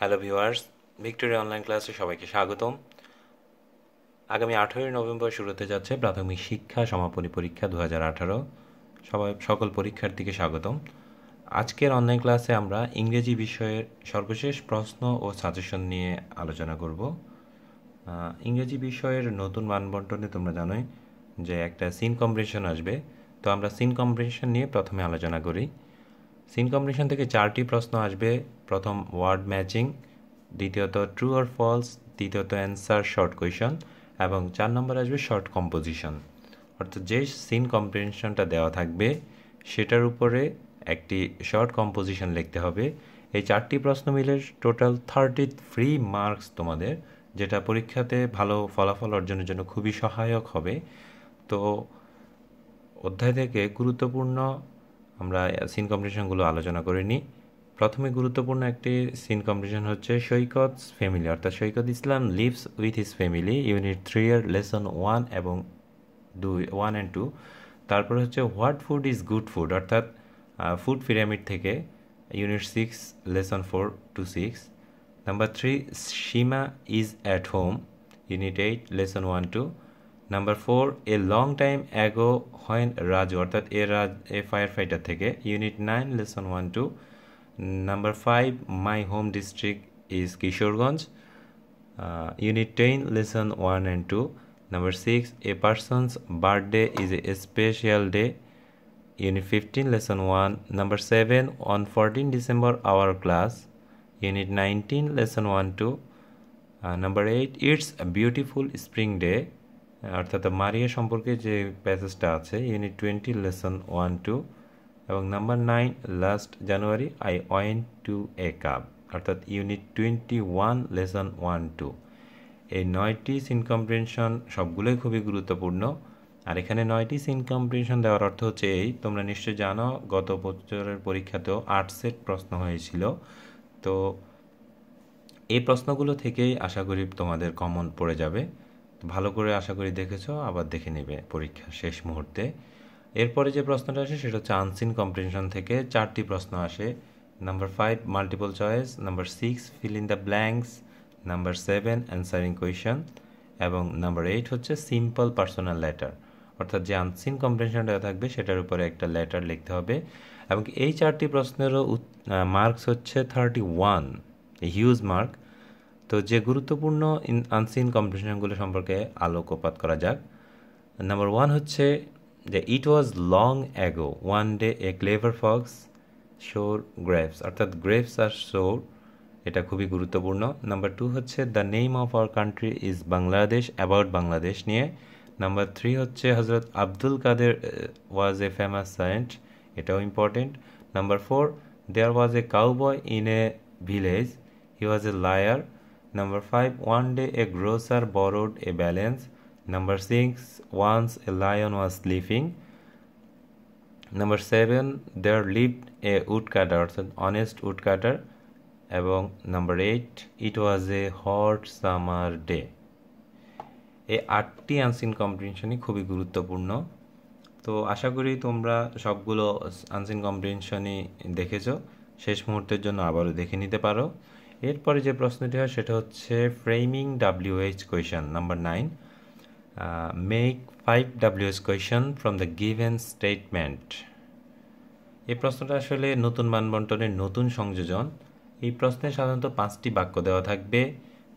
Hello viewers Victoria online ক্লাসে সবাইকে স্বাগতম আগামী আঠেরোই নভেম্বর শুরুতে যাচ্ছে প্রাথমিক শিক্ষা সমাপনী পরীক্ষা দু হাজার আঠারো সবাই সকল পরীক্ষার্থীকে স্বাগতম আজকের অনলাইন ক্লাসে আমরা ইংরেজি বিষয়ের সর্বশেষ প্রশ্ন ও সাজেশন নিয়ে আলোচনা করব ইংরেজি বিষয়ের নতুন মানবন্টনে তোমরা জানোই যে একটা সিন কম্বিনেশন আসবে তো আমরা সিন কম্পিটিশন নিয়ে প্রথমে আলোচনা করি সিন কম্পিটিশন থেকে চারটি প্রশ্ন আসবে প্রথম ওয়ার্ড ম্যাচিং দ্বিতীয়ত ট্রু আর ফলস তৃতীয়ত অ্যান্সার শর্ট কোয়েশন এবং চার নম্বর আসবে শর্ট কম্পোজিশন অর্থাৎ যে সিন কম্পিটিশনটা দেওয়া থাকবে সেটার উপরে একটি শর্ট কম্পোজিশন লিখতে হবে এই চারটি প্রশ্ন মিলে টোটাল থার্টি ফ্রি মার্কস তোমাদের যেটা পরীক্ষাতে ভালো ফলাফল অর্জনের জন্য খুবই সহায়ক হবে তো অধ্যায় থেকে গুরুত্বপূর্ণ আমরা সিন কম্পিটিশনগুলো আলোচনা করে নিই প্রথমে গুরুত্বপূর্ণ একটি সিন কম্পিটিশন হচ্ছে সৈকত ফ্যামিলি অর্থাৎ Saikat Islam lives with his family unit three এর লেসন ওয়ান এবং দুই ওয়ান অ্যান্ড টু তারপর হচ্ছে what food is good food অর্থাৎ ফুড পিরামিড থেকে unit six lesson four two six number three Seema is at home unit eight lesson one two Number four, a long time ago when Raj a, Raj, a firefighter take unit nine lesson one two. Number five, my home district is Kishorganj. Uh, unit ten lesson one and two. Number six, a person's birthday is a special day. Unit fifteen lesson one. Number seven, on fourteen December our class. Unit nineteen lesson one two. Uh, number eight, it's a beautiful spring day. অর্থাৎ মারিয়া সম্পর্কে যে প্যাসেজটা আছে unit twenty lesson one two এবং number nine last January I went to a cup অর্থাৎ unit twenty one lesson one two এই নয়টি scene সবগুলোই খুবই গুরুত্বপূর্ণ আর এখানে নয়টি সিন দেওয়ার অর্থ হচ্ছে এই তোমরা নিশ্চয়ই জানো গত বছরের পরীক্ষাতেও আট সেট প্রশ্ন হয়েছিল তো এই প্রশ্নগুলো থেকেই আশা করি তোমাদের কমন পড়ে যাবে ভালো করে আশা করি দেখেছ আবার দেখে নেবে পরীক্ষা শেষ মুহূর্তে এরপরে যে প্রশ্নটা আসে সেটা হচ্ছে আনসিন কম্পিটিশন থেকে চারটি প্রশ্ন আসে number five multiple choice number six fill in the blanks number seven answering question এবং নাম্বার এইট হচ্ছে সিম্পল পার্সোনাল লেটার অর্থাৎ যে আনসিন কম্পিটিশনটা থাকবে সেটার উপরে একটা লেটার লিখতে হবে এবং এই চারটি প্রশ্নেরও মার্কস হচ্ছে থার্টি ওয়ান হিউজ মার্ক তো যে গুরুত্বপূর্ণ আনসিন কম্পিটিশনগুলো সম্পর্কে আলোকপাত করা যাক নাম্বার ওয়ান হচ্ছে যে it was long ago one day a clever fox sour grapes অর্থাৎ গ্রেভস আর শোর এটা খুবই গুরুত্বপূর্ণ নাম্বার টু হচ্ছে the name of our country is Bangladesh about Bangladesh নিয়ে নাম্বার থ্রি হচ্ছে হজরত আব্দুল কাদের ওয়াজ এ ফেমাস সায়েন্ট এটাও important number four there was a cowboy in a village he was a liar Number 5. One day a grocer borrowed a balance. Number six Once a lion was sleeping. Number seven there lived a cutter অর্থাৎ honest cutter এবং number eight it was a hot summer day এই আটটি unseen কম্পিটিশনই খুবই গুরুত্বপূর্ণ তো আশা করি তোমরা সবগুলো আনসিন কম্পিটিশনই দেখেছ শেষ মুহূর্তের জন্য আবারও দেখে নিতে পারো এরপরে যে প্রশ্নটি হয় সেটা হচ্ছে framing WH question number nine make five WS question from the given statement এই প্রশ্নটা আসলে নতুন মানবন্টনের নতুন সংযোজন এই প্রশ্নে সাধারণত পাঁচটি বাক্য দেওয়া থাকবে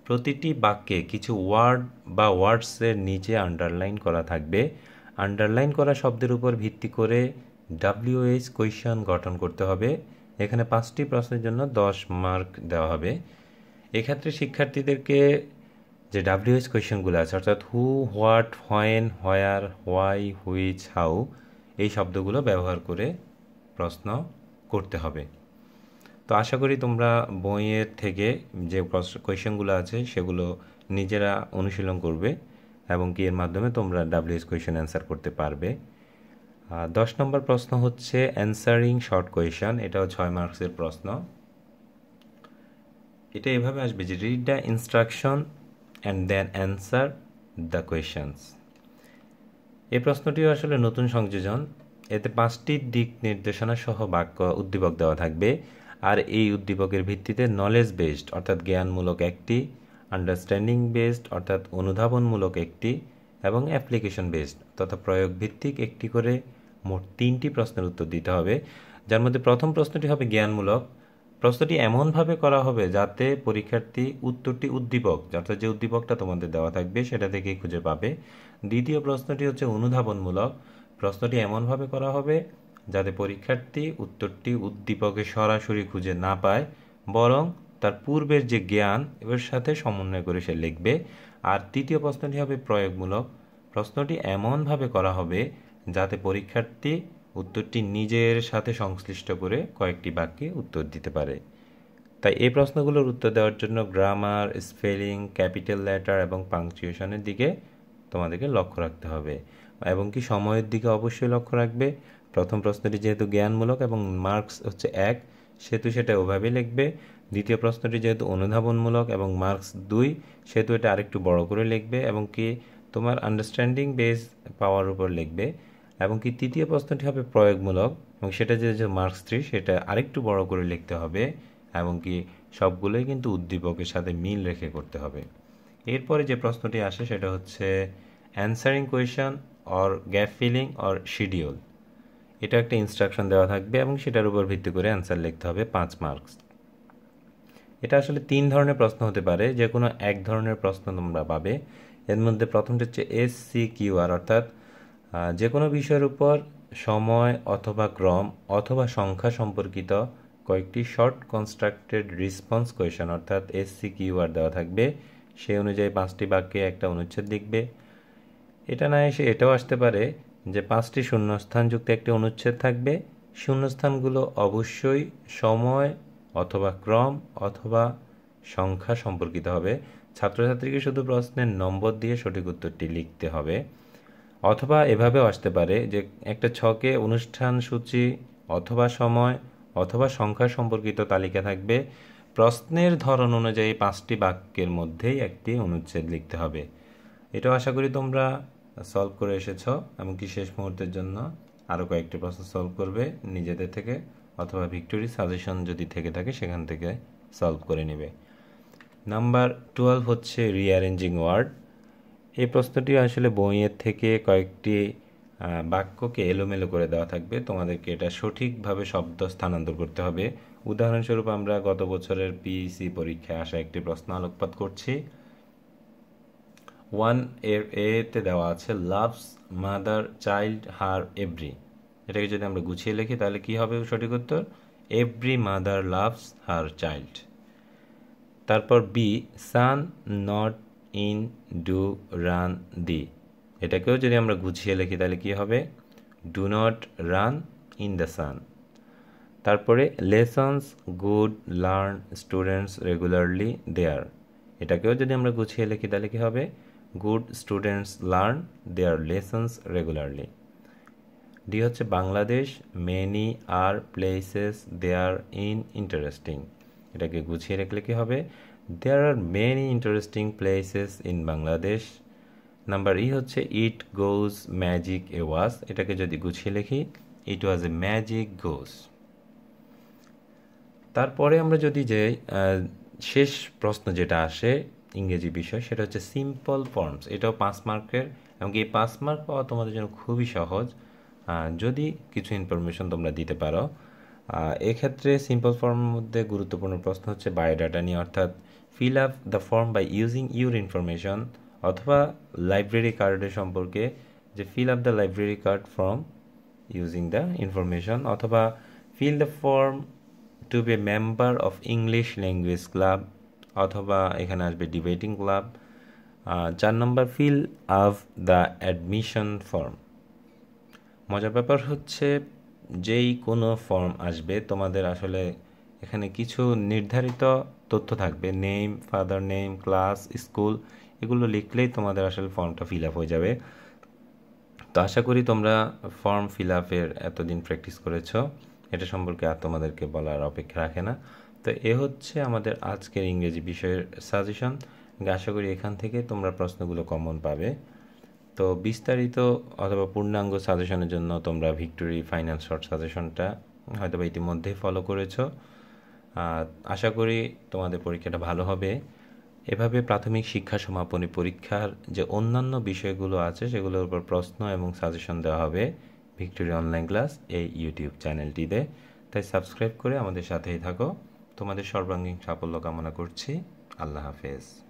প্রতিটি বাক্যে কিছু ওয়ার্ড বা ওয়ার্ডসের নিচে আন্ডারলাইন করা থাকবে আন্ডারলাইন করা শব্দের উপর ভিত্তি করে ডাব্লিউএইচ কোয়েশন গঠন করতে হবে এখানে পাঁচটি প্রশ্নের জন্য দশ মার্ক দেওয়া হবে এক্ষেত্রে শিক্ষার্থীদেরকে যে ডাব্লিউএস কোয়েশনগুলো আছে অর্থাৎ who what when where why which how এই শব্দগুলো ব্যবহার করে প্রশ্ন করতে হবে তো আশা করি তোমরা বইয়ের থেকে যে কোয়েশনগুলো আছে সেগুলো নিজেরা অনুশীলন করবে এবং কি এর মাধ্যমে তোমরা ডাব্লিউএস কোয়েশন অ্যান্সার করতে পারবে দশ নম্বর প্রশ্ন হচ্ছে অ্যান্সারিং শর্ট কোয়েশন এটাও ছয় মার্কসের প্রশ্ন এটা এভাবে আসবে যে read the instruction and then answer the questions এই প্রশ্নটিও আসলে নতুন সংযোজন এতে পাঁচটি দিক নির্দেশনা সহ বাক্য উদ্দীপক দেওয়া থাকবে আর এই উদ্দীপকের ভিত্তিতে নলেজ বেসড অর্থাৎ জ্ঞানমূলক একটি আন্ডারস্ট্যান্ডিং বেসড অর্থাৎ অনুধাবনমূলক একটি এবং অ্যাপ্লিকেশন বেসড তথা প্রয়োগ ভিত্তিক একটি করে মোট তিনটি প্রশ্নের উত্তর দিতে হবে যার মধ্যে প্রথম প্রশ্নটি হবে জ্ঞানমূলক প্রশ্নটি এমনভাবে করা হবে যাতে পরীক্ষার্থী উত্তরটি উদ্দীপক অর্থাৎ যে উদ্দীপকটা তোমাদের দেওয়া থাকবে সেটা থেকেই খুঁজে পাবে দ্বিতীয় প্রশ্নটি হচ্ছে অনুধাবনমূলক প্রশ্নটি এমনভাবে করা হবে যাতে পরীক্ষার্থী উত্তরটি উদ্দীপকে সরাসরি খুঁজে না পায় বরং তার পূর্বের যে জ্ঞান এর সাথে সমন্বয় করে সে লিখবে আর তৃতীয় প্রশ্নটি হবে প্রয়োগমূলক প্রশ্নটি এমনভাবে করা হবে যাতে পরীক্ষার্থী উত্তরটি নিজের সাথে সংশ্লিষ্ট করে কয়েকটি বাক্যে উত্তর দিতে পারে তাই এই প্রশ্নগুলোর উত্তর দেওয়ার জন্য গ্রামার স্পেলিং ক্যাপিটাল লেটার এবং পাংচুয়েশনের দিকে তোমাদেরকে লক্ষ্য রাখতে হবে এবং কি সময়ের দিকে অবশ্যই লক্ষ্য রাখবে প্রথম প্রশ্নটি যেহেতু জ্ঞানমূলক এবং মার্কস হচ্ছে এক সেহেতু সেটা ওভাবে লিখবে দ্বিতীয় প্রশ্নটি যেহেতু অনুধাবনমূলক এবং মার্কস দুই সেহেতু এটা আরেকটু বড় করে লিখবে এবং কি তোমার আন্ডারস্ট্যান্ডিং বেস পাওয়ার উপর লিখবে এবং কি তৃতীয় প্রশ্নটি হবে প্রয়োগমূলক এবং সেটা যে যে মার্কস থ্রি সেটা আরেকটু বড় করে লিখতে হবে এবং কি সবগুলোই কিন্তু উদ্দীপকের সাথে মিল রেখে করতে হবে এরপরে যে প্রশ্নটি আসে সেটা হচ্ছে answering question or gap filling or schedule এটা একটা ইনস্ট্রাকশন দেওয়া থাকবে এবং সেটার উপর ভিত্তি করে অ্যান্সার লিখতে হবে পাঁচ মার্কস এটা আসলে তিন ধরনের প্রশ্ন হতে পারে যে কোনো এক ধরনের প্রশ্ন তোমরা পাবে এর মধ্যে প্রথমটা হচ্ছে এস সি আর অর্থাৎ যে কোনো বিষয়ের উপর সময় অথবা ক্রম অথবা সংখ্যা সম্পর্কিত কয়েকটি শর্ট কনস্ট্রাক্টেড রিসপন্স কোয়েশন অর্থাৎ এসসি কিউআর দেওয়া থাকবে সেই অনুযায়ী পাঁচটি বাক্যে একটা অনুচ্ছেদ লিখবে এটা না এসে এটাও আসতে পারে যে পাঁচটি শূন্যস্থানযুক্ত একটি অনুচ্ছেদ থাকবে শূন্যস্থানগুলো অবশ্যই সময় অথবা ক্রম অথবা সংখ্যা সম্পর্কিত হবে ছাত্রছাত্রীকে শুধু প্রশ্নের নম্বর দিয়ে সঠিক উত্তরটি লিখতে হবে অথবা এভাবেও আসতে পারে যে একটা ছকে অনুষ্ঠান সূচি অথবা সময় অথবা সংখ্যা সম্পর্কিত তালিকা থাকবে প্রশ্নের ধরন অনুযায়ী পাঁচটি বাক্যের মধ্যেই একটি অনুচ্ছেদ লিখতে হবে এটাও আশা করি তোমরা সলভ করে এসেছ এমনকি শেষ মুহূর্তের জন্য আরও কয়েকটি প্রশ্ন সলভ করবে নিজেদের থেকে অথবা ভিক্টোরি সাজেশন যদি থেকে থাকে সেখান থেকে সলভ করে নেবে নাম্বার টুয়েলভ হচ্ছে রিঅ্যারেঞ্জিং ওয়ার্ড এই প্রশ্নটি আসলে বইয়ের থেকে কয়েকটি বাক্যকে এলোমেলো করে দেওয়া থাকবে তোমাদেরকে এটা সঠিকভাবে শব্দ স্থানান্তর করতে হবে উদাহরণস্বরূপ আমরা গত বছরের পিইসি e পরীক্ষায় আসা একটি প্রশ্ন আলোকপাত করছি ওয়ান এর এতে দেওয়া আছে loves mother child her every এটাকে যদি আমরা গুছিয়ে লিখি তাহলে কি হবে সঠিক উত্তর every mother loves her child তারপর B sun not in do run the এটাকেও যদি আমরা গুছিয়ে লিখি তাহলে কী হবে do not run in the sun তারপরে lessons good learn students regularly their এটাকেও যদি আমরা গুছিয়ে লিখি তাহলে কী হবে good students learn their lessons regularly D হচ্ছে Bangladesh many are places there in interesting এটাকে গুছিয়ে রাখলে কী হবে there are many interesting places in Bangladesh number E হচ্ছে ইট গোজ ম্যাজিক এ ওয়াজ এটাকে যদি গুছিয়ে লিখি ইট ওয়াজ এ ম্যাজিক গোজ তারপরে আমরা যদি যে শেষ প্রশ্ন যেটা আসে ইংরেজি বিষয় সেটা হচ্ছে সিম্পল ফর্মস এটাও পাঁচ মার্কের এমনকি এই পাঁচ মার্ক পাওয়া তোমাদের জন্য খুবই সহজ যদি কিছু ইনফরমেশন তোমরা দিতে পারো এক্ষেত্রে সিম্পল ফর্মের মধ্যে গুরুত্বপূর্ণ প্রশ্ন হচ্ছে বায়োডাটা নিয়ে অর্থাৎ fill up the form by using your information অথবা লাইব্রেরি কার্ডের সম্পর্কে যে fill up the library card form using the information অথবা fill the form to be member of English language club অথবা এখানে আসবে ডিবেটিং ক্লাব চার নম্বর fill up the admission form মজার ব্যাপার হচ্ছে যেই কোনো ফর্ম আসবে তোমাদের আসলে এখানে কিছু নির্ধারিত তথ্য থাকবে name father name class school এগুলো লিখলেই তোমাদের আসলে ফর্মটা ফিল আপ হয়ে যাবে তো আশা করি তোমরা ফর্ম ফিল আপের এতদিন প্র্যাকটিস করেছো এটা সম্পর্কে আর তোমাদেরকে বলার অপেক্ষা রাখে না তো এ হচ্ছে আমাদের আজকের ইংরেজি বিষয়ের সাজেশন আশা করি এখান থেকে তোমরা প্রশ্নগুলো কমন পাবে তো বিস্তারিত অথবা পূর্ণাঙ্গ সাজেশনের জন্য তোমরা ভিক্টোরি ফাইনাল শর্ট সাজেশনটা হয়তো ইতিমধ্যেই ফলো করেছো আশা করি তোমাদের পরীক্ষাটা ভালো হবে এভাবে প্রাথমিক শিক্ষা সমাপনী পরীক্ষার যে অন্যান্য বিষয়গুলো আছে সেগুলোর উপর প্রশ্ন এবং সাজেশন দেওয়া হবে ভিক্টোরিয়া অনলাইন ক্লাস এই ইউটিউব চ্যানেলটিতে তাই সাবস্ক্রাইব করে আমাদের সাথেই থাকো তোমাদের সর্বাঙ্গীন সাফল্য কামনা করছি আল্লাহ হাফেজ